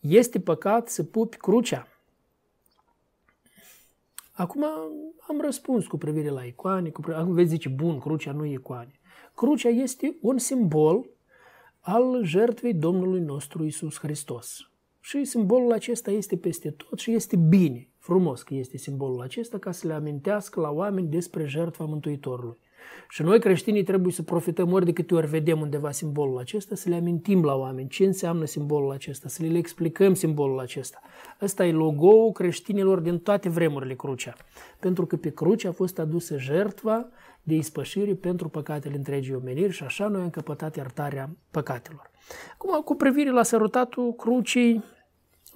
Este păcat să pupi crucea? Acum am răspuns cu privire la icoane, cu privire, acum veți zice, bun, crucea nu e icoane. Crucea este un simbol al jertfei Domnului nostru Isus Hristos. Și simbolul acesta este peste tot și este bine, frumos că este simbolul acesta ca să le amintească la oameni despre jertfa Mântuitorului. Și noi creștinii trebuie să profităm ori de câte ori vedem undeva simbolul acesta, să le amintim la oameni ce înseamnă simbolul acesta, să le explicăm simbolul acesta. Ăsta e logo-ul creștinilor din toate vremurile crucea. Pentru că pe cruce a fost adusă jertva de ispășire pentru păcatele întregii omeniri și așa noi am căpătat iertarea păcatelor. Acum, cu privire la sărutatul crucii,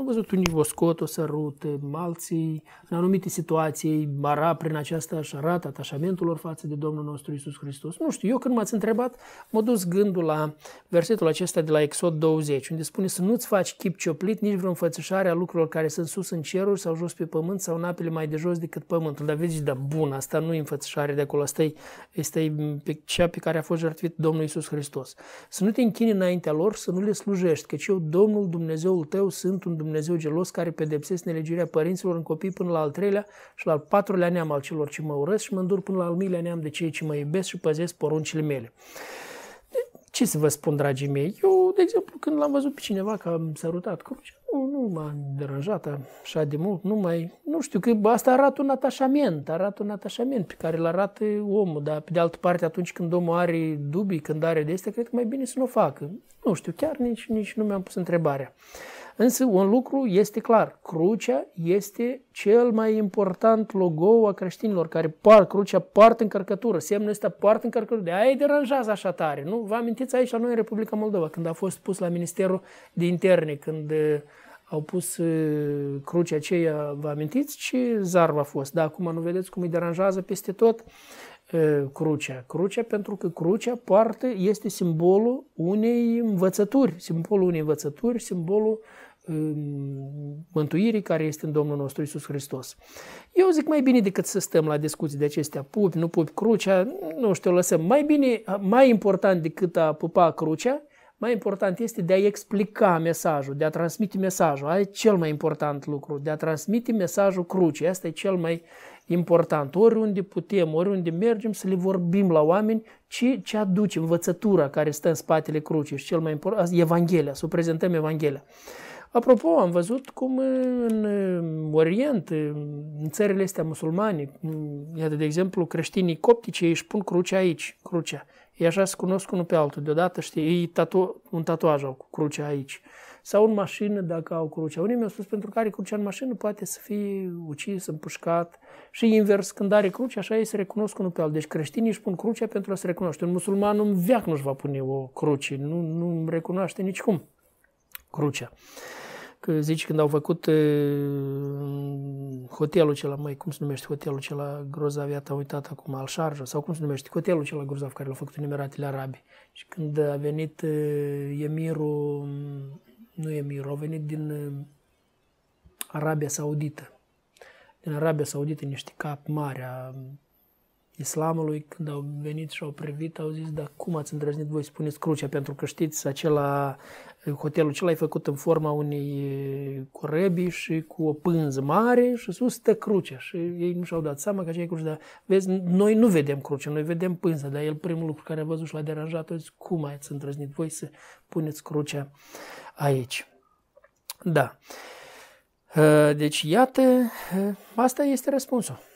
am văzut unii voscot, o sărut, alții, în anumite situații, ara prin aceasta și arată atașamentul lor față de Domnul nostru Isus Hristos. Nu știu, eu când m-ați întrebat, m-a dus gândul la versetul acesta de la Exod 20, unde spune să nu-ți faci chip cioplit, nici vreo înfățișare a lucrurilor care sunt sus în ceruri sau jos pe pământ sau în apele mai de jos decât pământul. Dar vezi, da, bun, asta nu e înfățișare de acolo, asta e, este pe cea pe care a fost jertfit Domnul Isus Hristos. Să nu te închini înaintea lor, să nu le slujești, căci eu, Domnul Dumnezeul tău, sunt un Dumnezeu Dumnezeu gelos care pedepsesc nelegiuirea părinților în copii până la al treilea și la al patrulea neam al celor ce mă urăsc și mă îndur până la al miilea neam de cei ce mă iubesc și păzesc poruncile mele. Ce să vă spun, dragii mei? Eu, de exemplu, când l-am văzut pe cineva că am sărutat crucea, nu, nu m-a deranjat așa de mult, nu mai, nu știu, că asta arată un atașament, arată un atașament pe care îl arată omul, dar pe de altă parte atunci când omul are dubii, când are de este, cred că mai bine să nu o facă. Nu știu, chiar nici, nici nu mi-am pus întrebarea. Însă un lucru este clar, crucea este cel mai important logo a creștinilor care par, crucea poartă încărcătură, semnul ăsta poartă încărcătură, de aia deranjează așa tare, nu? Vă amintiți aici la noi în Republica Moldova, când a fost pus la Ministerul de Interne, când uh, au pus crucea aceea, vă amintiți ce zarv a fost, dar acum nu vedeți cum îi deranjează peste tot crucea. Crucea pentru că crucea poartă este simbolul unei învățături, simbolul unei învățături, simbolul mântuirii care este în Domnul nostru Isus Hristos. Eu zic mai bine decât să stăm la discuții de acestea, pupi, nu pupi crucea, nu știu, lăsăm. Mai bine, mai important decât a pupa crucea, mai important este de a explica mesajul, de a transmite mesajul. Aia e cel mai important lucru, de a transmite mesajul crucii. Asta e cel mai important. Oriunde putem, oriunde mergem, să le vorbim la oameni ce, ce aduce învățătura care stă în spatele crucii. Și cel mai important, Evanghelia, să prezentăm Evanghelia. Apropo, am văzut cum în Orient, în țările astea musulmane, iată, de exemplu, creștinii coptici ei își pun crucea aici, crucea. Ei așa se cunosc unul pe altul. Deodată, știi, ei tatu- un tatuaj au cu crucea aici. Sau în mașină, dacă au crucea. Unii mi-au spus, pentru că are crucea în mașină, poate să fie ucis, împușcat. Și invers, când are crucea, așa ei se recunosc unul pe altul. Deci creștinii își pun crucea pentru a se recunoaște. Un musulman în veac nu-și va pune o cruce, nu, nu recunoaște nicicum crucea. Că zici, când au făcut hotelul cel mai cum se numește hotelul cel grozav, iată, uitat acum, al Sharjah, sau cum se numește, hotelul cel grozav care l-au făcut în Emiratele Arabe. Și când a venit emirul, nu emirul, au venit din Arabia Saudită. Din Arabia Saudită niște cap mari, a islamului, când au venit și au privit, au zis, dar cum ați îndrăznit voi spuneți crucea, pentru că știți, acela, hotelul acela e făcut în forma unei eh, corăbii și cu o pânză mare și sus stă crucea și ei nu și-au dat seama că aceea e crucea. dar vezi, noi nu vedem crucea, noi vedem pânza, dar el primul lucru care a văzut și l-a deranjat, a zis, cum ați îndrăznit voi să puneți crucea aici. Da. Eh, deci, iată, eh, asta este răspunsul.